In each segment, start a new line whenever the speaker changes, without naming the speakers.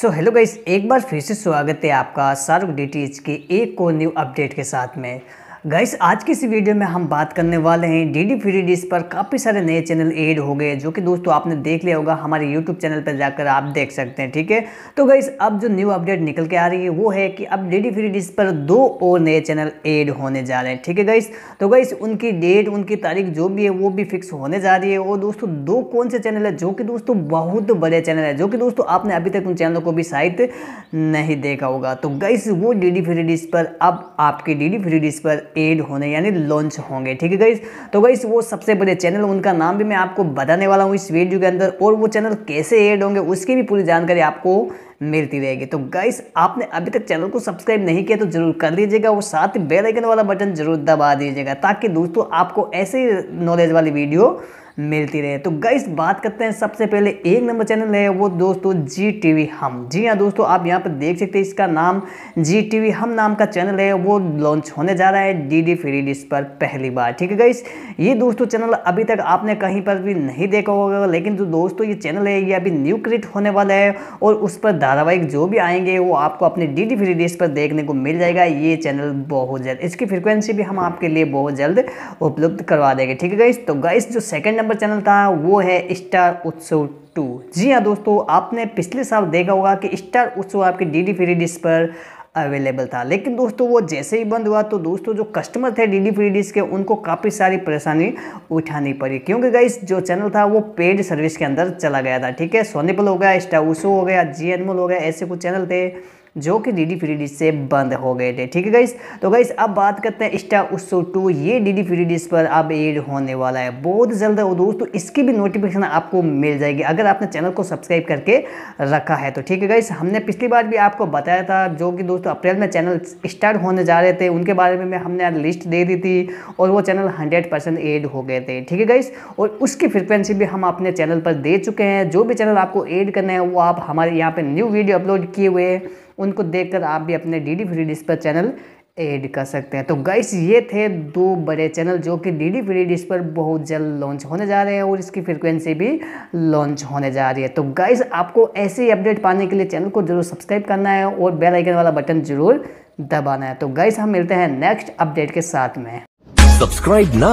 so hello guys एक बार फिर से स्वागत है आपका सार्क डी के एक को न्यू अपडेट के साथ में गाइस आज की इस वीडियो में हम बात करने वाले हैं डी डी फ्री डिश पर काफ़ी सारे नए चैनल ऐड हो गए जो कि दोस्तों आपने देख लिया होगा हमारे यूट्यूब चैनल पर जाकर आप देख सकते हैं ठीक है तो गाइस अब जो न्यू अपडेट निकल के आ रही है वो है कि अब डी डी फ्री डिश पर दो और नए चैनल ऐड होने जा रहे हैं ठीक है गाइस तो गाइस उनकी डेट उनकी तारीख जो भी है वो भी फिक्स होने जा रही है और दोस्तों दो कौन से चैनल है जो कि दोस्तों बहुत बड़े चैनल है जो कि दोस्तों आपने अभी तक उन चैनलों को भी शायद नहीं देखा होगा तो गाइस वो डी डी फ्री डिश पर अब आपके डी डी फ्री डिश पर एड होने यानी लॉन्च होंगे ठीक है गाइज तो गाइज वो सबसे बड़े चैनल उनका नाम भी मैं आपको बताने वाला हूँ इस वीडियो के अंदर और वो चैनल कैसे एड होंगे उसकी भी पूरी जानकारी आपको मिलती रहेगी तो गाइस आपने अभी तक चैनल को सब्सक्राइब नहीं किया तो जरूर कर लीजिएगा और साथ ही बेल आइकन वाला बटन जरूर दबा दीजिएगा ताकि दोस्तों आपको ऐसे नॉलेज वाली वीडियो मिलती रहे तो गाइस बात करते हैं सबसे पहले एक नंबर चैनल है वो दोस्तों जी टी हम जी हाँ दोस्तों आप यहाँ पर देख सकते हैं इसका नाम जी टी हम नाम का चैनल है वो लॉन्च होने जा रहा है डी डी फ्री डिश पर पहली बार ठीक है गाइस ये दोस्तों चैनल अभी तक आपने कहीं पर भी नहीं देखा होगा लेकिन जो दोस्तों ये चैनल है ये अभी न्यू क्रिएट होने वाला है और उस पर धारावाहिक जो भी आएंगे वो आपको अपने डी डी फ्री डिश पर देखने को मिल जाएगा ये चैनल बहुत जल्द इसकी फ्रिक्वेंसी भी हम आपके लिए बहुत जल्द उपलब्ध करवा देंगे ठीक है गाइस तो गाइस जो सेकेंड नंबर पर चैनल था वो है स्टार उत्सव टू जी हाँ दोस्तों आपने पिछले साल देखा होगा कि स्टार उत्सव आपके डी डी फ्री डिश पर अवेलेबल था लेकिन दोस्तों वो जैसे ही बंद हुआ तो दोस्तों जो कस्टमर थे डी डी फ्री डिश के उनको काफ़ी सारी परेशानी उठानी पड़ी क्योंकि गाइस जो चैनल था वो पेड सर्विस के अंदर चला गया था ठीक है सोनीपल हो गया स्टार उत्सव हो गया जी एनमल हो गया ऐसे कुछ चैनल थे जो कि डी डी फ्री से बंद हो गए थे ठीक है गाइस तो गाइस अब बात करते हैं स्टा उसो टू ये डी डी फ्री डिश पर अब एड होने वाला है बहुत जल्द और दोस्तों इसकी भी नोटिफिकेशन आपको मिल जाएगी अगर आपने चैनल को सब्सक्राइब करके रखा है तो ठीक है गाइस हमने पिछली बार भी आपको बताया था जो कि दोस्तों अप्रैल में चैनल स्टार्ट होने जा रहे थे उनके बारे में हमने लिस्ट दे दी थी और वो चैनल हंड्रेड परसेंट एड हो गए थे ठीक है गाइस और उसकी फ्रिक्वेंसी भी हम अपने चैनल पर दे चुके हैं जो भी चैनल आपको एड करना है वो आप हमारे यहाँ पर न्यू वीडियो अपलोड किए हुए हैं उनको देखकर आप भी अपने डी डी फ्री डिश पर चैनल ऐड कर सकते हैं तो गाइस ये थे दो बड़े चैनल जो कि डी डी फ्री डिश पर बहुत जल्द लॉन्च होने जा रहे हैं और इसकी फ्रिक्वेंसी भी लॉन्च होने जा रही है तो गाइस आपको ऐसे ही अपडेट पाने के लिए चैनल को जरूर सब्सक्राइब करना है और बेल आइकन वाला बटन जरूर दबाना है तो गाइस हम मिलते हैं नेक्स्ट अपडेट के साथ में सब्सक्राइब ना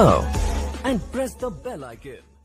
and press the bell icon